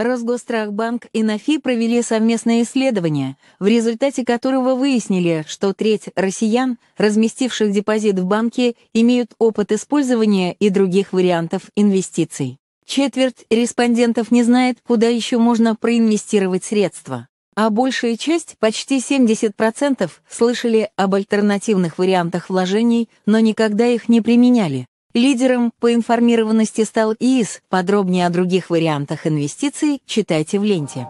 Росгострахбанк и НАФИ провели совместное исследование, в результате которого выяснили, что треть россиян, разместивших депозит в банке, имеют опыт использования и других вариантов инвестиций. Четверть респондентов не знает, куда еще можно проинвестировать средства. А большая часть, почти 70%, слышали об альтернативных вариантах вложений, но никогда их не применяли. Лидером по информированности стал ИИС. Подробнее о других вариантах инвестиций читайте в ленте.